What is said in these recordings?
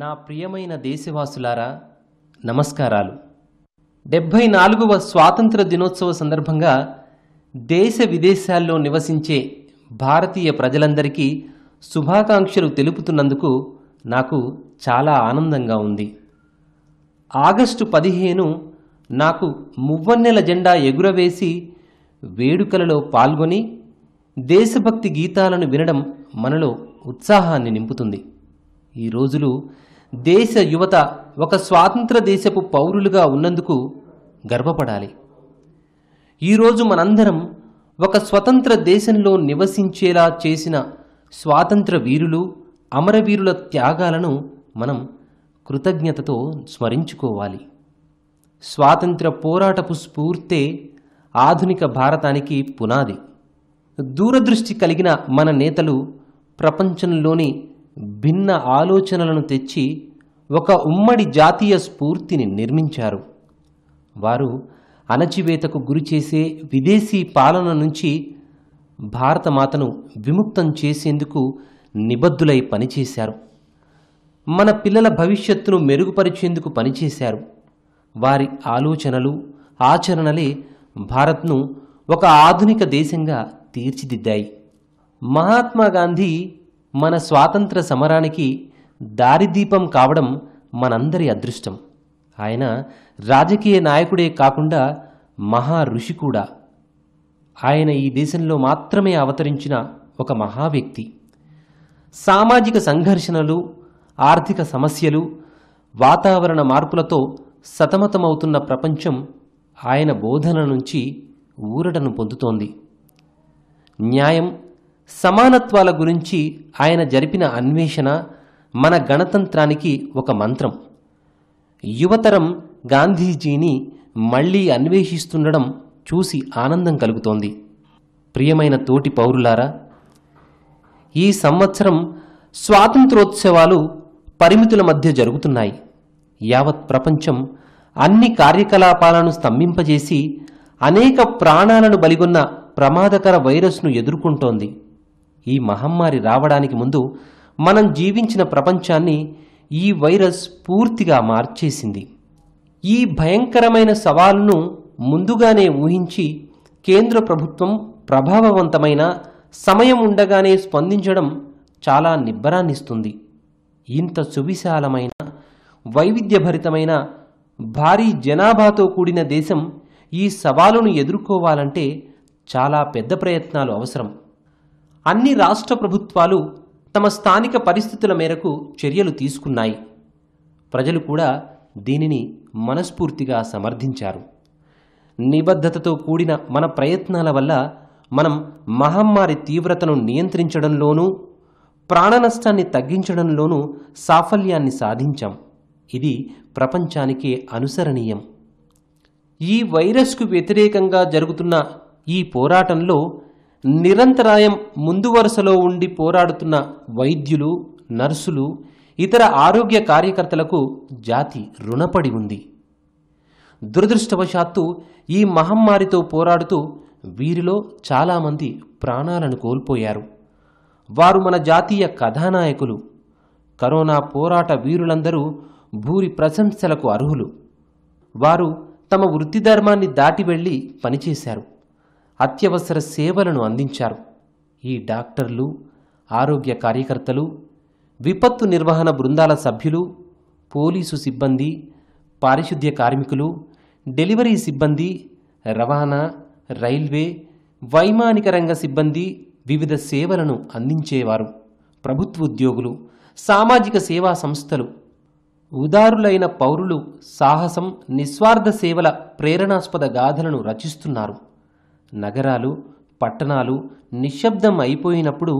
నా ప్రియమైన దేశవాసులారా నమస్కారాలు డెబ్భై నాలుగవ స్వాతంత్ర దినోత్సవ సందర్భంగా దేశ విదేశాల్లో నివసించే భారతీయ ప్రజలందరికీ శుభాకాంక్షలు తెలుపుతున్నందుకు నాకు చాలా ఆనందంగా ఉంది ఆగస్టు పదిహేను నాకు మువ్వన్నెల జెండా ఎగురవేసి వేడుకలలో పాల్గొని దేశభక్తి గీతాలను వినడం మనలో ఉత్సాహాన్ని నింపుతుంది ఈ రోజులు దేశ యువత ఒక స్వాతంత్ర దేశపు పౌరులుగా ఉన్నందుకు గర్వపడాలి ఈరోజు మనందరం ఒక స్వతంత్ర దేశంలో నివసించేలా చేసిన స్వాతంత్ర వీరులు అమరవీరుల త్యాగాలను మనం కృతజ్ఞతతో స్మరించుకోవాలి స్వాతంత్ర పోరాటపు స్ఫూర్తే ఆధునిక భారతానికి పునాది దూరదృష్టి కలిగిన మన నేతలు ప్రపంచంలోని భిన్న ఆలోచనలను తెచ్చి ఒక ఉమ్మడి జాతీయ స్ఫూర్తిని నిర్మించారు వారు అణచివేతకు గురిచేసే విదేశీ పాలన నుంచి భారతమాతను విముక్తం చేసేందుకు నిబద్ధులై పనిచేశారు మన పిల్లల భవిష్యత్తును మెరుగుపరిచేందుకు పనిచేశారు వారి ఆలోచనలు ఆచరణలే భారత్ను ఒక ఆధునిక దేశంగా తీర్చిదిద్దాయి మహాత్మాగాంధీ మన స్వాతంత్ర సమరానికి దారిదీపం కావడం మనందరి అదృష్టం ఆయన రాజకీయ నాయకుడే కాకుండా మహా ఋషి కూడా ఆయన ఈ దేశంలో మాత్రమే అవతరించిన ఒక మహా వ్యక్తి సామాజిక సంఘర్షణలు ఆర్థిక సమస్యలు వాతావరణ మార్పులతో సతమతమవుతున్న ప్రపంచం ఆయన బోధన నుంచి ఊరటను పొందుతోంది న్యాయం సమానత్వాల గురించి ఆయన జరిపిన అన్వేషణ మన గణతంత్రానికి ఒక మంత్రం యువతరం గాంధీజీని మళ్లీ అన్వేషిస్తుండడం చూసి ఆనందం కలుగుతోంది ప్రియమైన తోటి పౌరులారా ఈ సంవత్సరం స్వాతంత్రోత్సవాలు పరిమితుల మధ్య జరుగుతున్నాయి యావత్ ప్రపంచం అన్ని కార్యకలాపాలను స్తంభింపజేసి అనేక ప్రాణాలను బలిగొన్న ప్రమాదకర వైరస్ను ఎదుర్కొంటోంది ఈ మహమ్మారి రావడానికి ముందు మనం జీవించిన ప్రపంచాన్ని ఈ వైరస్ పూర్తిగా మార్చేసింది ఈ భయంకరమైన సవాల్ను ముందుగానే ఊహించి కేంద్ర ప్రభుత్వం ప్రభావవంతమైన సమయం ఉండగానే స్పందించడం చాలా నిబ్బరాన్నిస్తుంది ఇంత సువిశాలమైన వైవిధ్యభరితమైన భారీ జనాభాతో కూడిన దేశం ఈ సవాలును ఎదుర్కోవాలంటే చాలా పెద్ద ప్రయత్నాలు అవసరం అన్ని రాష్ట్ర ప్రభుత్వాలు తమ స్థానిక పరిస్థితుల మేరకు చర్యలు తీసుకున్నాయి ప్రజలు కూడా దీనిని మనస్ఫూర్తిగా సమర్థించారు నిబద్ధతతో కూడిన మన ప్రయత్నాల వల్ల మనం మహమ్మారి తీవ్రతను నియంత్రించడంలోనూ ప్రాణనష్టాన్ని తగ్గించడంలోనూ సాఫల్యాన్ని సాధించాం ఇది ప్రపంచానికి అనుసరణీయం ఈ వైరస్కు వ్యతిరేకంగా జరుగుతున్న ఈ పోరాటంలో నిరంతరాయం ముందు వరుసలో ఉండి పోరాడుతున్న వైద్యులు నర్సులు ఇతర ఆరోగ్య కార్యకర్తలకు జాతి రుణపడి ఉంది దురదృష్టవశాత్తు ఈ మహమ్మారితో పోరాడుతూ వీరిలో చాలామంది ప్రాణాలను కోల్పోయారు వారు మన జాతీయ కథానాయకులు కరోనా పోరాట వీరులందరూ భూరి ప్రశంసలకు అర్హులు వారు తమ వృత్తి ధర్మాన్ని దాటి వెళ్ళి పనిచేశారు అత్యవసర సేవలను అందించారు ఈ డాక్టర్లు ఆరోగ్య కార్యకర్తలు విపత్తు నిర్వహణ బృందాల సభ్యులు పోలీసు సిబ్బంది పారిశుద్ధ్య కార్మికులు డెలివరీ సిబ్బంది రవాణా రైల్వే వైమానిక రంగ సిబ్బంది వివిధ సేవలను అందించేవారు ప్రభుత్వోద్యోగులు సామాజిక సేవా సంస్థలు ఉదారులైన పౌరులు సాహసం నిస్వార్థ సేవల ప్రేరణాస్పద గాథలను రచిస్తున్నారు నగరాలు పట్టణాలు నిశ్శబ్దం అయిపోయినప్పుడు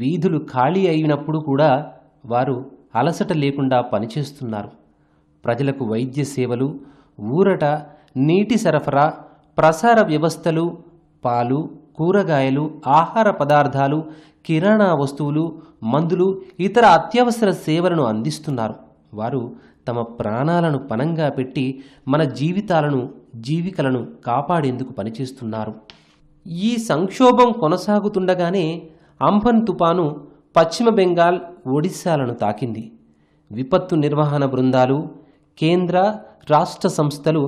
వీధులు ఖాళీ అయినప్పుడు కూడా వారు అలసట లేకుండా పనిచేస్తున్నారు ప్రజలకు వైద్య సేవలు ఊరట నీటి సరఫరా ప్రసార వ్యవస్థలు పాలు కూరగాయలు ఆహార పదార్థాలు కిరాణా వస్తువులు మందులు ఇతర అత్యవసర సేవలను అందిస్తున్నారు వారు తమ ప్రాణాలను పణంగా పెట్టి మన జీవితాలను జీవికలను కాపాడేందుకు పనిచేస్తున్నారు ఈ సంక్షోభం కొనసాగుతుండగానే అంఫన్ తుపాను పశ్చిమ బెంగాల్ ఒడిశాలను తాకింది విపత్తు నిర్వహణ బృందాలు కేంద్ర రాష్ట్ర సంస్థలు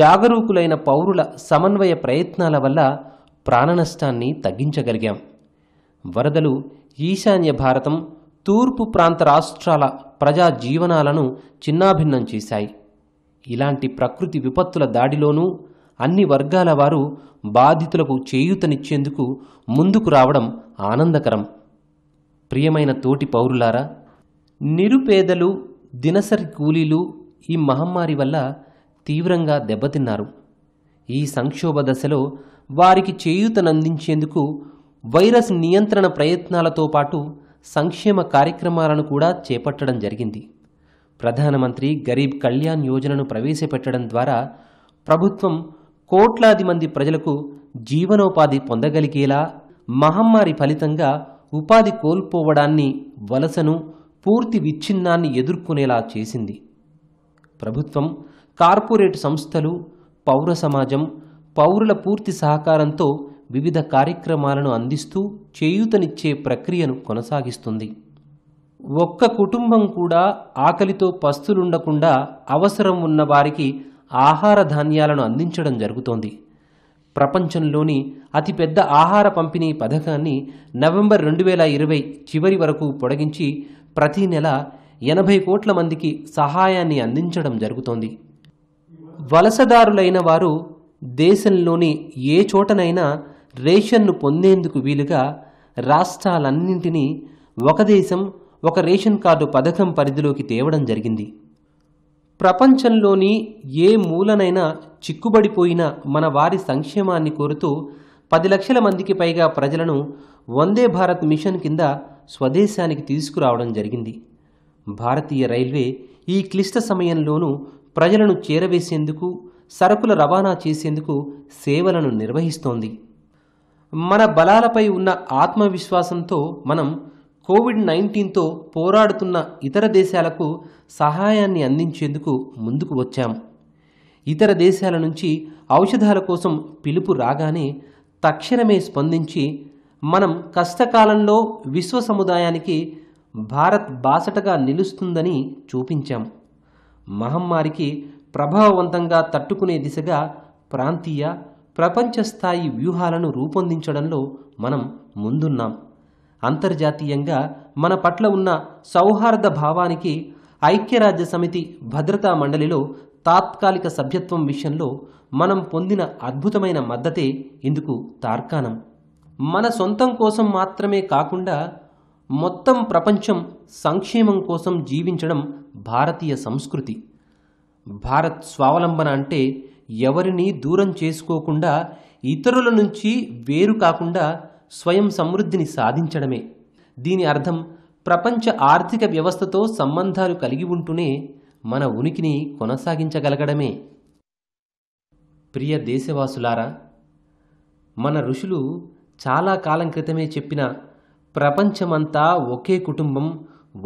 జాగరూకులైన పౌరుల సమన్వయ ప్రయత్నాల వల్ల ప్రాణనష్టాన్ని తగ్గించగలిగాం వరదలు ఈశాన్య భారతం తూర్పు ప్రాంత రాష్ట్రాల ప్రజా జీవనాలను చిన్నాభిన్నం చేశాయి ఇలాంటి ప్రకృతి విపత్తుల దాడిలోనూ అన్ని వర్గాల వారు బాధితులకు చేయూతనిచ్చేందుకు ముందుకు రావడం ఆనందకరం ప్రియమైన తోటి పౌరులారా నిరుపేదలు దినసరి కూలీలు ఈ మహమ్మారి వల్ల తీవ్రంగా దెబ్బతిన్నారు ఈ సంక్షోభ దశలో వారికి చేయూతనందించేందుకు వైరస్ నియంత్రణ ప్రయత్నాలతో పాటు సంక్షేమ కార్యక్రమాలను కూడా చేపట్టడం జరిగింది ప్రధానమంత్రి గరీబ్ కళ్యాణ్ యోజనను ప్రవేశపెట్టడం ద్వారా ప్రభుత్వం కోట్లాది మంది ప్రజలకు జీవనోపాధి పొందగలిగేలా మహమ్మారి ఫలితంగా ఉపాధి కోల్పోవడాన్ని వలసను పూర్తి విచ్ఛిన్నాన్ని ఎదుర్కొనేలా చేసింది ప్రభుత్వం కార్పొరేట్ సంస్థలు పౌర సమాజం పౌరుల పూర్తి సహకారంతో వివిధ కార్యక్రమాలను అందిస్తూ చేయూతనిచ్చే ప్రక్రియను కొనసాగిస్తుంది ఒక్క కుటుంబం కూడా ఆకలితో పస్తులుండకుండా అవసరం ఉన్న వారికి ఆహార ధాన్యాలను అందించడం జరుగుతోంది ప్రపంచంలోని అతిపెద్ద ఆహార పంపిణీ పథకాన్ని నవంబర్ రెండు వేల ఇరవై చివరి వరకు పొడిగించి ప్రతి నెల ఎనభై కోట్ల మందికి సహాయాన్ని అందించడం జరుగుతోంది వలసదారులైన వారు దేశంలోని ఏ చోటనైనా రేషన్ను పొందేందుకు వీలుగా రాష్ట్రాలన్నింటినీ ఒక దేశం ఒక రేషన్ కార్డు పథకం పరిధిలోకి తేవడం జరిగింది ప్రపంచంలోని ఏ మూలనైనా చిక్కుబడిపోయిన మన వారి సంక్షేమాన్ని కోరుతూ పది లక్షల మందికి పైగా ప్రజలను వందే భారత్ మిషన్ కింద స్వదేశానికి తీసుకురావడం జరిగింది భారతీయ రైల్వే ఈ క్లిష్ట సమయంలోనూ ప్రజలను చేరవేసేందుకు సరకుల రవాణా చేసేందుకు సేవలను నిర్వహిస్తోంది మన బలాలపై ఉన్న ఆత్మవిశ్వాసంతో మనం కోవిడ్ నైన్టీన్తో పోరాడుతున్న ఇతర దేశాలకు సహాయాన్ని అందించేందుకు ముందుకు వచ్చాం ఇతర దేశాల నుంచి ఔషధాల కోసం పిలుపు రాగానే తక్షణమే స్పందించి మనం కష్టకాలంలో విశ్వ సముదాయానికి భారత్ బాసటగా నిలుస్తుందని చూపించాం మహమ్మారికి ప్రభావవంతంగా తట్టుకునే దిశగా ప్రాంతీయ ప్రపంచ స్థాయి వ్యూహాలను రూపొందించడంలో మనం ముందున్నాం అంతర్జాతీయంగా మన పట్ల ఉన్న సౌహార్ద భావానికి ఐక్యరాజ్య సమితి భద్రతా మండలిలో తాత్కాలిక సభ్యత్వం విషయంలో మనం పొందిన అద్భుతమైన మద్దతే ఇందుకు తార్కాణం మన సొంతం కోసం మాత్రమే కాకుండా మొత్తం ప్రపంచం సంక్షేమం కోసం జీవించడం భారతీయ సంస్కృతి భారత్ స్వావలంబన అంటే ఎవరిని దూరం చేసుకోకుండా ఇతరుల నుంచి వేరు కాకుండా స్వయం సమృద్ధిని సాధించడమే దీని అర్థం ప్రపంచ ఆర్థిక వ్యవస్థతో సంబంధాలు కలిగి ఉంటూనే మన ఉనికిని కొనసాగించగలగడమే ప్రియ దేశవాసులారా మన ఋషులు చాలా కాలం క్రితమే చెప్పిన ప్రపంచమంతా ఒకే కుటుంబం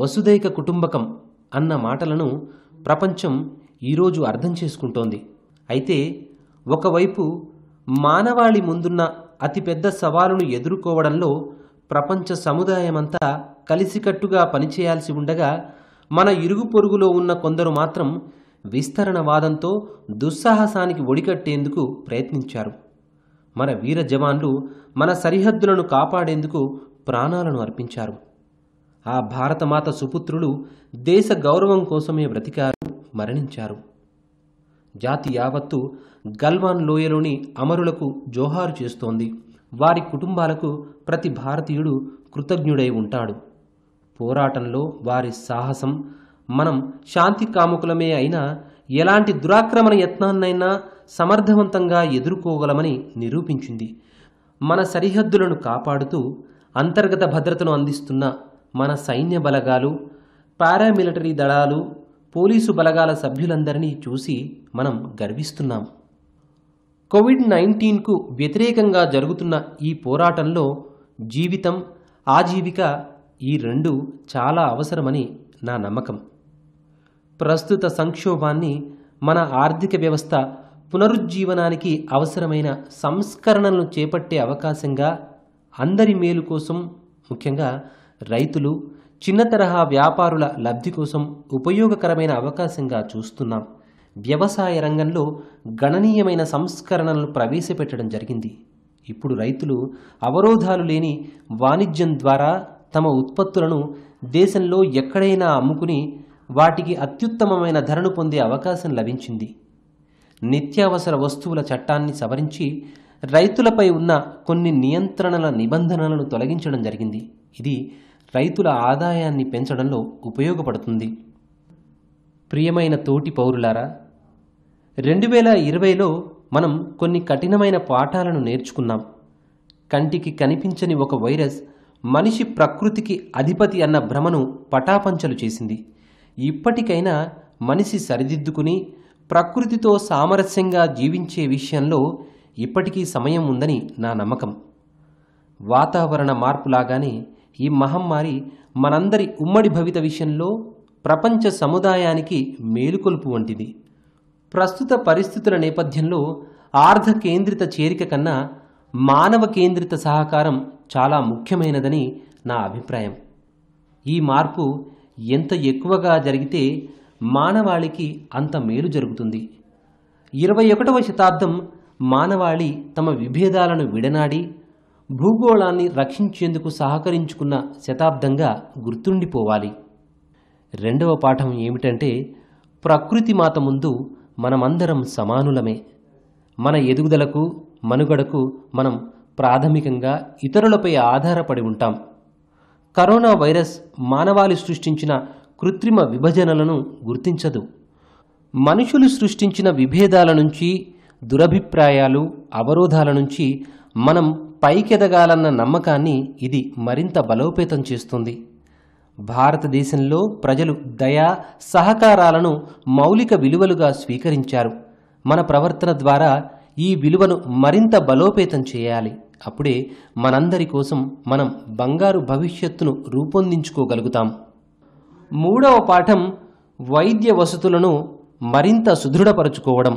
వసుదైక కుటుంబకం అన్న మాటలను ప్రపంచం ఈరోజు అర్థం చేసుకుంటోంది అయితే ఒకవైపు మానవాళి ముందున్న అతిపెద్ద సవాలును ఎదుర్కోవడంలో ప్రపంచ సముదాయమంతా కలిసికట్టుగా పనిచేయాల్సి ఉండగా మన ఇరుగు పొరుగులో ఉన్న కొందరు మాత్రం విస్తరణవాదంతో దుస్సాహసానికి ఒడికట్టేందుకు ప్రయత్నించారు మన వీర జవాన్లు మన సరిహద్దులను కాపాడేందుకు ప్రాణాలను అర్పించారు ఆ భారతమాత సుపుత్రులు దేశ గౌరవం కోసమే బ్రతికారు మరణించారు జాతి యావత్తు గల్వాన్ లోయలోని అమరులకు జోహారు చేస్తోంది వారి కుటుంబాలకు ప్రతి భారతీయుడు కృతజ్ఞుడై ఉంటాడు పోరాటంలో వారి సాహసం మనం శాంతి కాముకులమే అయినా ఎలాంటి దురాక్రమణ యత్నాన్నైనా సమర్థవంతంగా ఎదుర్కోగలమని నిరూపించింది మన సరిహద్దులను కాపాడుతూ అంతర్గత భద్రతను అందిస్తున్న మన సైన్య బలగాలు పారామిలిటరీ దళాలు పోలీసు బలగాల సభ్యులందరినీ చూసి మనం గర్విస్తున్నాం కోవిడ్ నైన్టీన్కు వ్యతిరేకంగా జరుగుతున్న ఈ పోరాటంలో జీవితం ఆజీవిక ఈ రెండు చాలా అవసరమని నా నమ్మకం ప్రస్తుత సంక్షోభాన్ని మన ఆర్థిక వ్యవస్థ పునరుజ్జీవనానికి అవసరమైన సంస్కరణలను చేపట్టే అవకాశంగా అందరి మేలు కోసం ముఖ్యంగా రైతులు చిన్న తరహా వ్యాపారుల లబ్ధి కోసం ఉపయోగకరమైన అవకాశంగా చూస్తున్నాం వ్యవసాయ రంగంలో గణనీయమైన సంస్కరణలను ప్రవేశపెట్టడం జరిగింది ఇప్పుడు రైతులు అవరోధాలు లేని వాణిజ్యం ద్వారా తమ ఉత్పత్తులను దేశంలో ఎక్కడైనా అమ్ముకుని వాటికి అత్యుత్తమమైన ధరను పొందే అవకాశం లభించింది నిత్యావసర వస్తువుల చట్టాన్ని సవరించి రైతులపై ఉన్న కొన్ని నియంత్రణల నిబంధనలను తొలగించడం జరిగింది ఇది రైతుల ఆదాయాన్ని పెంచడంలో ఉపయోగపడుతుంది ప్రియమైన తోటి పౌరులారా రెండు వేల ఇరవైలో మనం కొన్ని కఠినమైన పాఠాలను నేర్చుకున్నాం కంటికి కనిపించని ఒక వైరస్ మనిషి ప్రకృతికి అధిపతి అన్న భ్రమను పటాపంచలు చేసింది ఇప్పటికైనా మనిషి సరిదిద్దుకుని ప్రకృతితో సామరస్యంగా జీవించే విషయంలో ఇప్పటికీ సమయం ఉందని నా నమ్మకం వాతావరణ మార్పులాగానే ఈ మహమ్మారి మనందరి ఉమ్మడి భవిత విషయంలో ప్రపంచ సముదాయానికి మేలుకొలుపు వంటిది ప్రస్తుత పరిస్థితుల నేపథ్యంలో ఆర్థ కేంద్రిత చేరిక కన్నా మానవ కేంద్రిత సహకారం చాలా ముఖ్యమైనదని నా అభిప్రాయం ఈ మార్పు ఎంత ఎక్కువగా జరిగితే మానవాళికి అంత మేలు జరుగుతుంది ఇరవై ఒకటవ శతాబ్దం మానవాళి తమ విభేదాలను విడనాడి భూగోళాన్ని రక్షించేందుకు సహకరించుకున్న శతాబ్దంగా గుర్తుండిపోవాలి రెండవ పాఠం ఏమిటంటే ప్రకృతి మాత ముందు మనమందరం సమానులమే మన ఎదుగుదలకు మనుగడకు మనం ప్రాథమికంగా ఇతరులపై ఆధారపడి ఉంటాం కరోనా వైరస్ మానవాళి సృష్టించిన కృత్రిమ విభజనలను గుర్తించదు మనుషులు సృష్టించిన విభేదాల నుంచి దురభిప్రాయాలు అవరోధాల నుంచి మనం పైకెదగాలన్న నమ్మకాన్ని ఇది మరింత బలోపేతం చేస్తుంది భారతదేశంలో ప్రజలు దయా సహకారాలను మౌలిక విలువలుగా స్వీకరించారు మన ప్రవర్తన ద్వారా ఈ విలువను మరింత బలోపేతం చేయాలి అప్పుడే మనందరి కోసం మనం బంగారు భవిష్యత్తును రూపొందించుకోగలుగుతాం మూడవ పాఠం వైద్య వసతులను మరింత సుదృఢపరచుకోవడం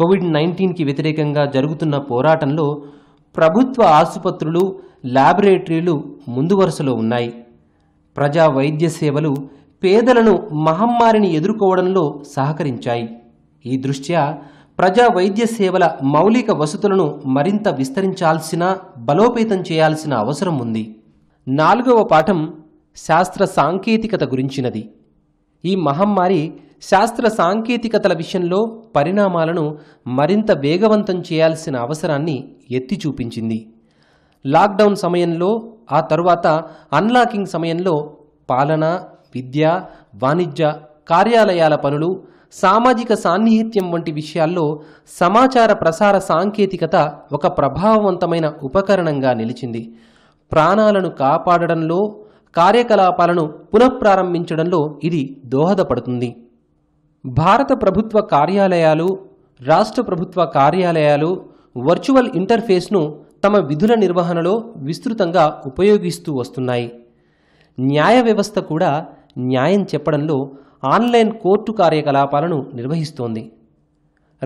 కోవిడ్ నైన్టీన్కి వ్యతిరేకంగా జరుగుతున్న పోరాటంలో ప్రభుత్వ ఆసుపత్రులు ల్యాబొరేటరీలు ముందు వరుసలో ఉన్నాయి ప్రజా వైద్య సేవలు పేదలను మహమ్మారిని ఎదుర్కోవడంలో సహకరించాయి ఈ దృష్ట్యా ప్రజా వైద్య సేవల మౌలిక వసతులను మరింత విస్తరించాల్సిన బలోపేతం చేయాల్సిన అవసరం ఉంది నాలుగవ పాఠం శాస్త్ర సాంకేతికత గురించినది ఈ మహమ్మారి శాస్త్ర సాంకేతికతల విషయంలో పరిణామాలను మరింత వేగవంతం చేయాల్సిన అవసరాన్ని ఎత్తి చూపించింది లాక్డౌన్ సమయంలో ఆ తరువాత అన్లాకింగ్ సమయంలో పాలన విద్య వాణిజ్య కార్యాలయాల పనులు సామాజిక సాన్నిహిత్యం వంటి విషయాల్లో సమాచార ప్రసార సాంకేతికత ఒక ప్రభావవంతమైన ఉపకరణంగా నిలిచింది ప్రాణాలను కాపాడడంలో కార్యకలాపాలను పునఃప్రారంభించడంలో ఇది దోహదపడుతుంది భారత ప్రభుత్వ కార్యాలయాలు రాష్ట్ర ప్రభుత్వ కార్యాలయాలు వర్చువల్ ఇంటర్ఫేస్ను తమ విధుల నిర్వహణలో విస్తృతంగా ఉపయోగిస్తూ వస్తున్నాయి న్యాయ వ్యవస్థ కూడా న్యాయం చెప్పడంలో ఆన్లైన్ కోర్టు కార్యకలాపాలను నిర్వహిస్తోంది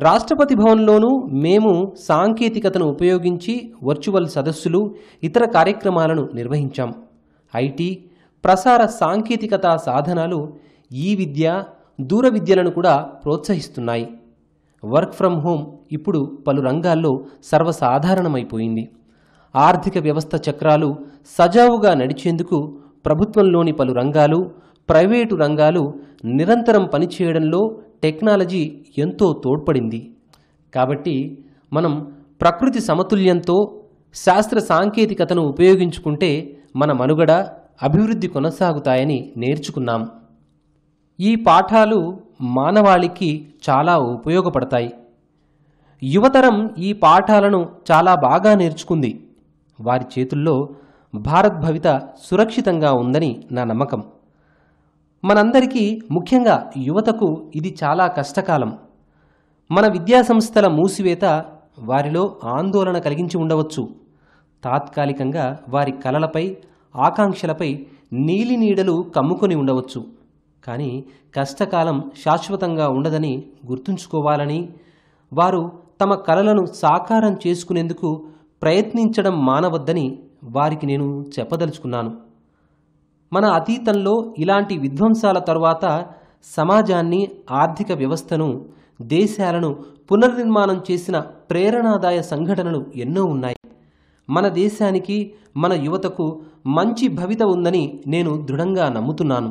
రాష్ట్రపతి భవన్లోనూ మేము సాంకేతికతను ఉపయోగించి వర్చువల్ సదస్సులు ఇతర కార్యక్రమాలను నిర్వహించాం ఐటీ ప్రసార సాంకేతికత సాధనాలు ఈ విద్య దూర విద్యలను కూడా ప్రోత్సహిస్తున్నాయి వర్క్ ఫ్రమ్ హోమ్ ఇప్పుడు పలు రంగాల్లో సర్వసాధారణమైపోయింది ఆర్థిక వ్యవస్థ చక్రాలు సజావుగా నడిచేందుకు ప్రభుత్వంలోని పలు రంగాలు ప్రైవేటు రంగాలు నిరంతరం పనిచేయడంలో టెక్నాలజీ ఎంతో తోడ్పడింది కాబట్టి మనం ప్రకృతి సమతుల్యంతో శాస్త్ర సాంకేతికతను ఉపయోగించుకుంటే మన మనుగడ అభివృద్ధి కొనసాగుతాయని నేర్చుకున్నాం ఈ పాఠాలు మానవాళికి చాలా ఉపయోగపడతాయి యువతరం ఈ పాఠాలను చాలా బాగా నేర్చుకుంది వారి చేతుల్లో భారత్ భవిత సురక్షితంగా ఉందని నా నమ్మకం మనందరికీ ముఖ్యంగా యువతకు ఇది చాలా కష్టకాలం మన విద్యాసంస్థల మూసివేత వారిలో ఆందోళన కలిగించి ఉండవచ్చు తాత్కాలికంగా వారి కలలపై ఆకాంక్షలపై నీలి నీడలు కమ్ముకొని ఉండవచ్చు కానీ కష్టకాలం శాశ్వతంగా ఉండదని గుర్తుంచుకోవాలని వారు తమ కలలను సాకారం చేసుకునేందుకు ప్రయత్నించడం మానవద్దని వారికి నేను చెప్పదలుచుకున్నాను మన అతీతంలో ఇలాంటి విధ్వంసాల తర్వాత సమాజాన్ని ఆర్థిక వ్యవస్థను దేశాలను పునర్నిర్మాణం చేసిన ప్రేరణాదాయ సంఘటనలు ఎన్నో ఉన్నాయి మన దేశానికి మన యువతకు మంచి భవిత ఉందని నేను దృఢంగా నమ్ముతున్నాను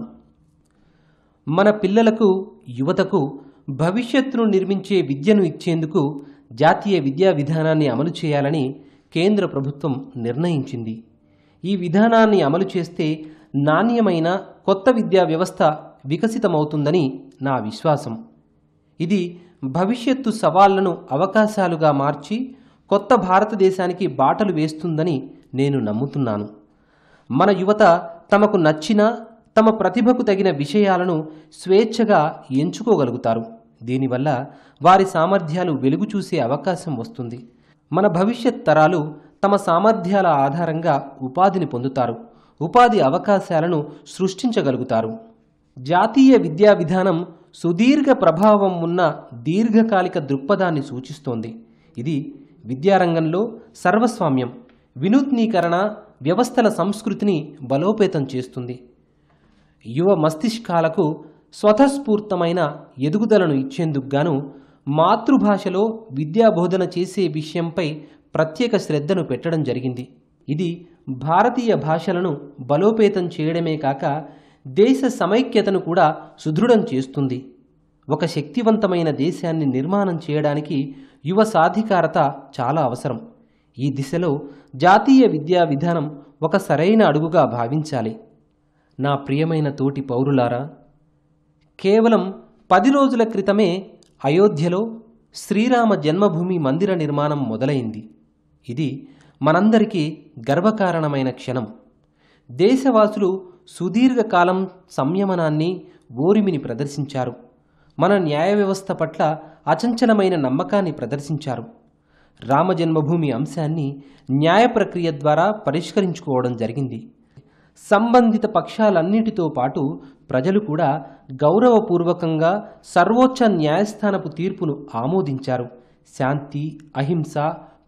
మన పిల్లలకు యువతకు భవిష్యత్తును నిర్మించే విద్యను ఇచ్చేందుకు జాతీయ విద్యా విధానాన్ని అమలు చేయాలని కేంద్ర ప్రభుత్వం నిర్ణయించింది ఈ విధానాన్ని అమలు చేస్తే నాణ్యమైన కొత్త విద్యా వ్యవస్థ వికసితమవుతుందని నా విశ్వాసం ఇది భవిష్యత్తు సవాళ్లను అవకాశాలుగా మార్చి కొత్త భారతదేశానికి బాటలు వేస్తుందని నేను నమ్ముతున్నాను మన యువత తమకు నచ్చిన తమ ప్రతిభకు తగిన విషయాలను స్వేచ్ఛగా ఎంచుకోగలుగుతారు దీనివల్ల వారి సామర్థ్యాలు వెలుగు చూసే అవకాశం వస్తుంది మన భవిష్యత్ తరాలు తమ సామర్థ్యాల ఆధారంగా ఉపాధిని పొందుతారు ఉపాధి అవకాశాలను సృష్టించగలుగుతారు జాతీయ విద్యా విధానం సుదీర్ఘ ప్రభావం ఉన్న దీర్ఘకాలిక దృక్పథాన్ని సూచిస్తోంది ఇది విద్యారంగంలో సర్వస్వామ్యం వినూత్నీకరణ వ్యవస్థల సంస్కృతిని బలోపేతం చేస్తుంది యువ మస్తిష్కాలకు స్వతస్ఫూర్తమైన ఎదుగుదలను ఇచ్చేందుకు గాను మాతృభాషలో విద్యాబోధన చేసే విషయంపై ప్రత్యేక శ్రద్ధను పెట్టడం జరిగింది ఇది భారతీయ భాషలను బలోపేతం చేయడమే కాక దేశ సమైక్యతను కూడా సుదృఢం చేస్తుంది ఒక శక్తివంతమైన దేశాన్ని నిర్మాణం చేయడానికి యువ సాధికారత చాలా అవసరం ఈ దిశలో జాతీయ విద్యా విధానం ఒక సరైన అడుగుగా భావించాలి నా ప్రియమైన తోటి పౌరులారా కేవలం పది రోజుల క్రితమే అయోధ్యలో శ్రీరామ జన్మభూమి మందిర నిర్మాణం మొదలైంది ఇది మనందరికీ గర్వకారణమైన క్షణం దేశవాసులు సుదీర్ఘకాలం సంయమనాన్ని ఓరిమిని ప్రదర్శించారు మన న్యాయ వ్యవస్థ పట్ల అచంచలమైన నమ్మకాన్ని ప్రదర్శించారు రామ జన్మభూమి అంశాన్ని న్యాయ ప్రక్రియ ద్వారా పరిష్కరించుకోవడం జరిగింది సంబంధిత పక్షాలన్నిటితో పాటు ప్రజలు కూడా గౌరవపూర్వకంగా సర్వోచ్చ న్యాయస్థానపు తీర్పును ఆమోదించారు శాంతి అహింస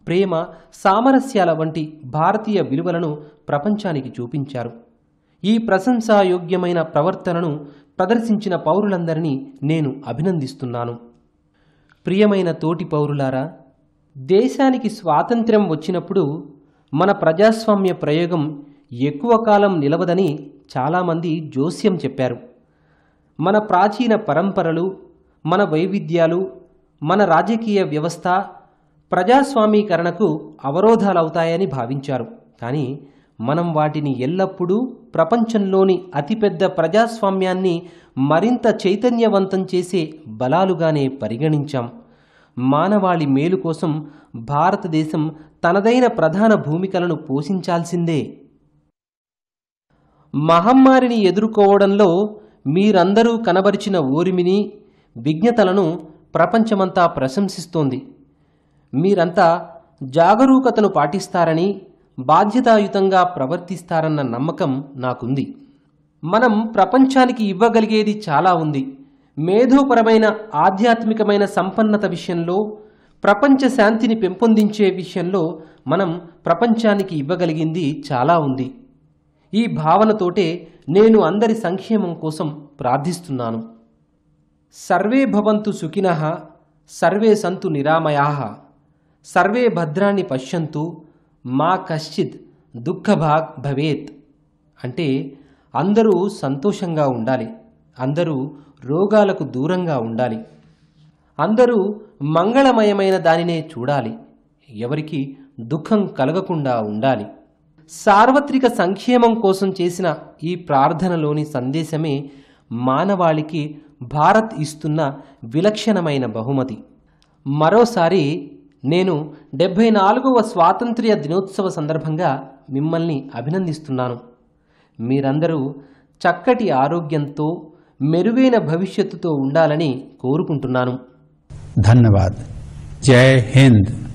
ప్రేమ సామరస్యాల వంటి భారతీయ విలువలను ప్రపంచానికి చూపించారు ఈ ప్రశంసాయోగ్యమైన ప్రవర్తనను ప్రదర్శించిన పౌరులందరినీ నేను అభినందిస్తున్నాను ప్రియమైన తోటి పౌరులారా దేశానికి స్వాతంత్ర్యం వచ్చినప్పుడు మన ప్రజాస్వామ్య ప్రయోగం ఎక్కువ కాలం నిలవదని చాలామంది జోస్యం చెప్పారు మన ప్రాచీన పరంపరలు మన వైవిధ్యాలు మన రాజకీయ వ్యవస్థ ప్రజాస్వామీకరణకు అవరోధాలవుతాయని భావించారు కానీ మనం వాటిని ఎల్లప్పుడూ ప్రపంచంలోని అతిపెద్ద ప్రజాస్వామ్యాన్ని మరింత చైతన్యవంతం చేసే బలాలుగానే పరిగణించాం మానవాళి మేలు కోసం భారతదేశం తనదైన ప్రధాన భూమికలను పోషించాల్సిందే మహమ్మారిని ఎదుర్కోవడంలో మీరందరూ కనబరిచిన ఓరిమిని విజ్ఞతలను ప్రపంచమంతా ప్రశంసిస్తోంది మీరంతా జాగరూకతను పాటిస్తారని బాధ్యతాయుతంగా ప్రవర్తిస్తారన్న నమ్మకం నాకుంది మనం ప్రపంచానికి ఇవ్వగలిగేది చాలా ఉంది మేధోపరమైన ఆధ్యాత్మికమైన సంపన్నత విషయంలో ప్రపంచ శాంతిని పెంపొందించే విషయంలో మనం ప్రపంచానికి ఇవ్వగలిగింది చాలా ఉంది ఈ భావనతోటే నేను అందరి సంక్షేమం కోసం ప్రార్థిస్తున్నాను సర్వే భవంతు సుఖిన సర్వే సంతు నిరామయా సర్వే భద్రాన్ని పశ్యంతు మా కశ్చిత్ దుఃఖభాగ్ భవేత్ అంటే అందరూ సంతోషంగా ఉండాలి అందరూ రోగాలకు దూరంగా ఉండాలి అందరూ మంగళమయమైన దానినే చూడాలి ఎవరికి దుఃఖం కలగకుండా ఉండాలి సార్వత్రిక సంక్షేమం కోసం చేసిన ఈ ప్రార్థనలోని సందేశమే మానవాళికి భారత్ ఇస్తున్న విలక్షణమైన బహుమతి మరోసారి నేను డెబ్భై నాలుగవ స్వాతంత్ర్య దినోత్సవ సందర్భంగా మిమ్మల్ని అభినందిస్తున్నాను మీరందరూ చక్కటి ఆరోగ్యంతో మెరుగైన భవిష్యత్తుతో ఉండాలని కోరుకుంటున్నాను ధన్యవాద్ జై హింద్